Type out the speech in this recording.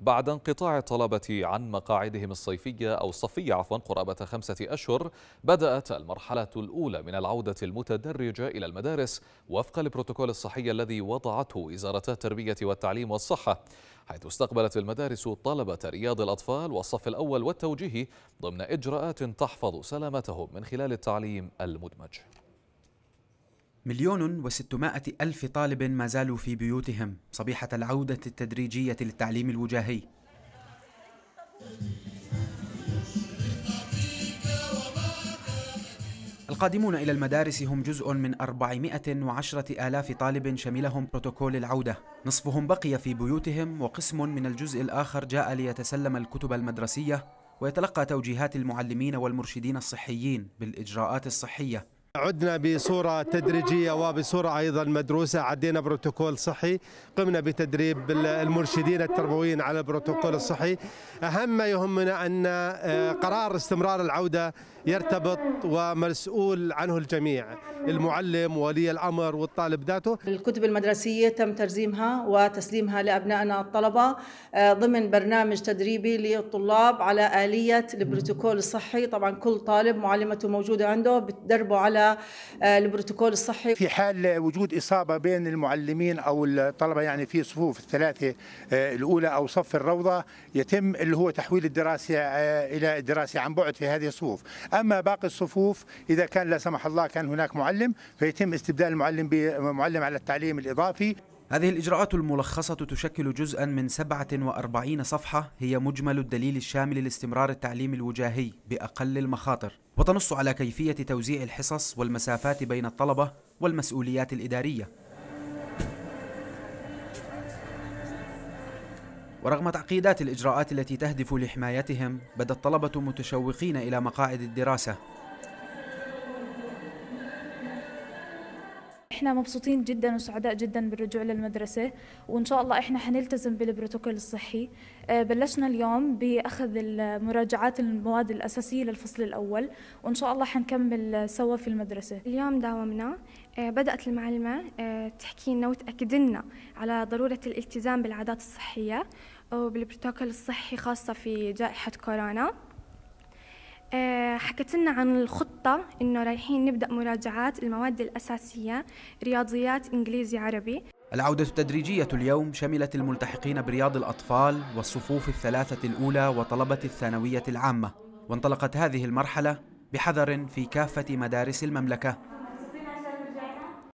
بعد انقطاع الطلبة عن مقاعدهم الصيفية أو الصفية عفوا قرابة خمسة أشهر بدأت المرحلة الأولى من العودة المتدرجة إلى المدارس وفق البروتوكول الصحي الذي وضعته وزارتا التربية والتعليم والصحة حيث استقبلت المدارس طلبة رياض الأطفال والصف الأول والتوجيهي ضمن إجراءات تحفظ سلامتهم من خلال التعليم المدمج مليون وستمائة ألف طالب ما زالوا في بيوتهم صبيحة العودة التدريجية للتعليم الوجاهي القادمون إلى المدارس هم جزء من 410 آلاف طالب شملهم بروتوكول العودة نصفهم بقي في بيوتهم وقسم من الجزء الآخر جاء ليتسلم الكتب المدرسية ويتلقى توجيهات المعلمين والمرشدين الصحيين بالإجراءات الصحية عدنا بصورة تدريجية وبصورة أيضا مدروسة عدينا بروتوكول صحي قمنا بتدريب المرشدين التربويين على البروتوكول الصحي أهم ما يهمنا أن آه، قرار استمرار العودة يرتبط ومسؤول عنه الجميع المعلم وولي الأمر والطالب ذاته الكتب المدرسية تم ترزيمها وتسليمها لأبنائنا الطلبة آه، ضمن برنامج تدريبي للطلاب على آلية البروتوكول الصحي طبعا كل طالب معلمته موجودة عنده بتدربه على آه، البروتوكول الصحي في حال وجود إصابة بين المعلمين أو الطلبة يعني في صفوف الثلاثة آه، الأولى أو صف الروضة يتم اللي هو تحويل الدراسة آه، إلى الدراسة عن بعد في هذه الصفوف أما باقي الصفوف إذا كان لا سمح الله كان هناك معلم فيتم استبدال المعلم بمعلم على التعليم الإضافي هذه الإجراءات الملخصة تشكل جزءا من 47 صفحة هي مجمل الدليل الشامل لاستمرار التعليم الوجاهي بأقل المخاطر وتنص على كيفية توزيع الحصص والمسافات بين الطلبة والمسؤوليات الإدارية ورغم تعقيدات الإجراءات التي تهدف لحمايتهم بدا الطلبة متشوقين إلى مقاعد الدراسة احنا مبسوطين جدا وسعداء جدا بالرجوع للمدرسه وان شاء الله احنا حنلتزم بالبروتوكول الصحي آه، بلشنا اليوم باخذ مراجعات المواد الاساسيه للفصل الاول وان شاء الله حنكمل سوا في المدرسه اليوم داومنا آه، بدات المعلمه آه، تحكي لنا وتاكد لنا على ضروره الالتزام بالعادات الصحيه وبالبروتوكول الصحي خاصه في جائحه كورونا آه، حكت لنا عن الخطة إنه رايحين نبدأ مراجعات المواد الأساسية رياضيات إنجليزي عربي العودة التدريجية اليوم شملت الملتحقين برياض الأطفال والصفوف الثلاثة الأولى وطلبة الثانوية العامة وانطلقت هذه المرحلة بحذر في كافة مدارس المملكة